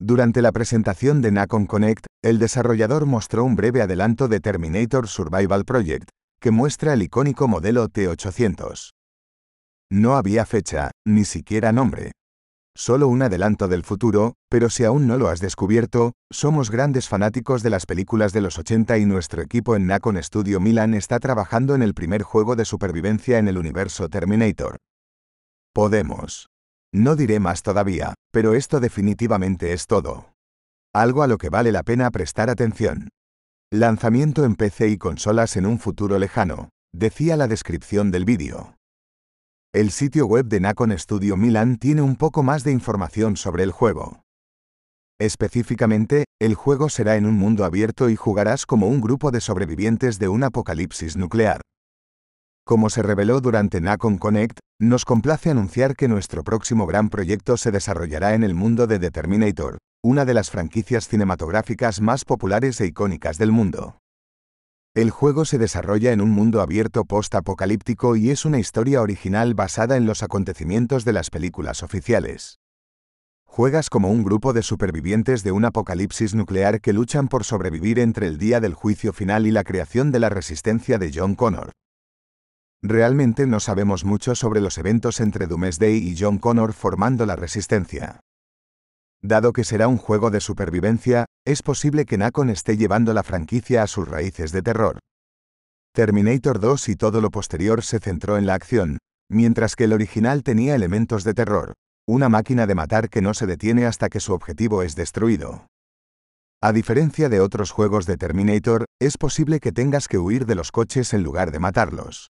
Durante la presentación de Nacon Connect, el desarrollador mostró un breve adelanto de Terminator Survival Project, que muestra el icónico modelo T-800. No había fecha, ni siquiera nombre. Solo un adelanto del futuro, pero si aún no lo has descubierto, somos grandes fanáticos de las películas de los 80 y nuestro equipo en Nacon Studio Milan está trabajando en el primer juego de supervivencia en el universo Terminator. Podemos. No diré más todavía, pero esto definitivamente es todo. Algo a lo que vale la pena prestar atención. Lanzamiento en PC y consolas en un futuro lejano, decía la descripción del vídeo. El sitio web de Nacon Studio Milan tiene un poco más de información sobre el juego. Específicamente, el juego será en un mundo abierto y jugarás como un grupo de sobrevivientes de un apocalipsis nuclear. Como se reveló durante Nacon Connect, nos complace anunciar que nuestro próximo gran proyecto se desarrollará en el mundo de The Terminator, una de las franquicias cinematográficas más populares e icónicas del mundo. El juego se desarrolla en un mundo abierto post-apocalíptico y es una historia original basada en los acontecimientos de las películas oficiales. Juegas como un grupo de supervivientes de un apocalipsis nuclear que luchan por sobrevivir entre el día del juicio final y la creación de la resistencia de John Connor. Realmente no sabemos mucho sobre los eventos entre Doomsday y John Connor formando la resistencia. Dado que será un juego de supervivencia, es posible que Nacon esté llevando la franquicia a sus raíces de terror. Terminator 2 y todo lo posterior se centró en la acción, mientras que el original tenía elementos de terror, una máquina de matar que no se detiene hasta que su objetivo es destruido. A diferencia de otros juegos de Terminator, es posible que tengas que huir de los coches en lugar de matarlos.